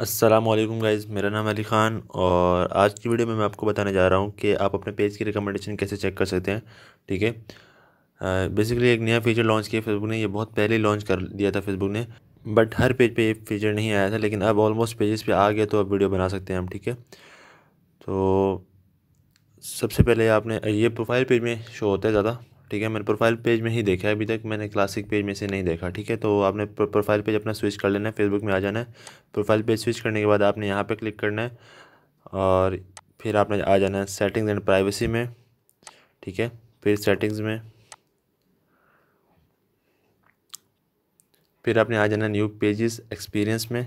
Aslam guys मेरा नाम अली ख़ान और आज की वीडियो में मैं आपको बताने जा रहा हूँ कि आप अपने पेज की रिकमेंडेशन कैसे चेक कर सकते हैं ठीक है बेसिकली एक नया फीचर लॉन्च किया फेसबुक ने ये बहुत पहले लॉन्च कर दिया था फेसबुक ने बट हर पेज पे ये फीचर नहीं आया था लेकिन अब ऑलमोस्ट पेजेस पे आ गया तो अब वीडियो बना सकते हैं हम ठीक है तो सबसे पहले आपने ये प्रोफाइल पेज में शो होता है ज़्यादा ठीक है मैंने प्रोफाइल पेज में ही देखा है अभी तक मैंने क्लासिक पेज में से नहीं देखा ठीक है तो आपने प्रोफाइल पेज अपना स्विच कर लेना है फेसबुक में आ जाना है प्रोफाइल पेज स्विच करने के बाद आपने यहाँ पर क्लिक करना है और फिर आपने आ जाना है सेटिंग्स एंड प्राइवेसी में ठीक है फिर सेटिंग्स में फिर आपने आ जाना न्यू पेजेस एक्सपीरियंस में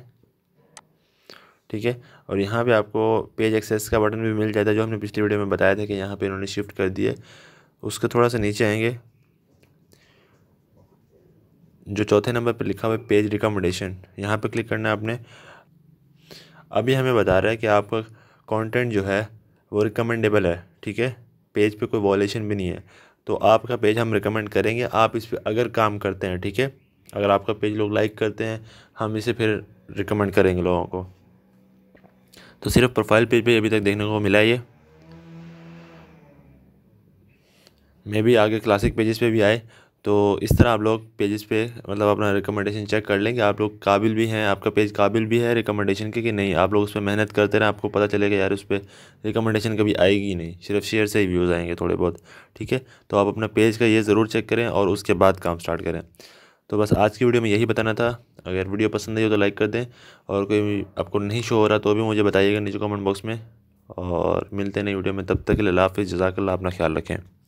ठीक है और यहाँ पे आपको पेज एक्सेस का बटन भी मिल जाता है जो हमने पिछली वीडियो में बताया था कि यहाँ पे इन्होंने शिफ्ट कर दिया उसके थोड़ा सा नीचे आएंगे जो चौथे नंबर पर लिखा हुआ है पेज रिकमेंडेशन यहाँ पे क्लिक करना है आपने अभी हमें बता रहा है कि आपका कंटेंट जो है वो रिकमेंडेबल है ठीक है पेज पे कोई वॉलेशन भी नहीं है तो आपका पेज हम रिकमेंड करेंगे आप इस पर अगर काम करते हैं ठीक है अगर आपका पेज लोग लाइक करते हैं हम इसे फिर रिकमेंड करेंगे लोगों को तो सिर्फ प्रोफाइल पेज पे अभी तक देखने को मिला ये मे बी आगे क्लासिक पेजेस पे भी आए तो इस तरह आप लोग पेजेस पे मतलब अपना रिकमेंडेशन चेक कर लेंगे आप लोग काबिल भी हैं आपका पेज काबिल भी है रिकमेंडेशन के कि नहीं आप लोग उस पर मेहनत करते रहें आपको पता चलेगा यार उस पर रिकमेंडेशन कभी आएगी नहीं सिर्फ शेयर से ही व्यूज़ आएंगे थोड़े बहुत ठीक है तो आप अपना पेज का ये ज़रूर चेक करें और उसके बाद काम स्टार्ट करें तो बस आज की वीडियो में यही बताना था अगर वीडियो पसंद आई हो तो लाइक कर दें और कोई आपको नहीं शो हो रहा तो भी मुझे बताइएगा नीचे कमेंट बॉक्स में और मिलते हैं नई वीडियो में तब तक के लिए लाफ़ जजाकल्ला अपना ख्याल रखें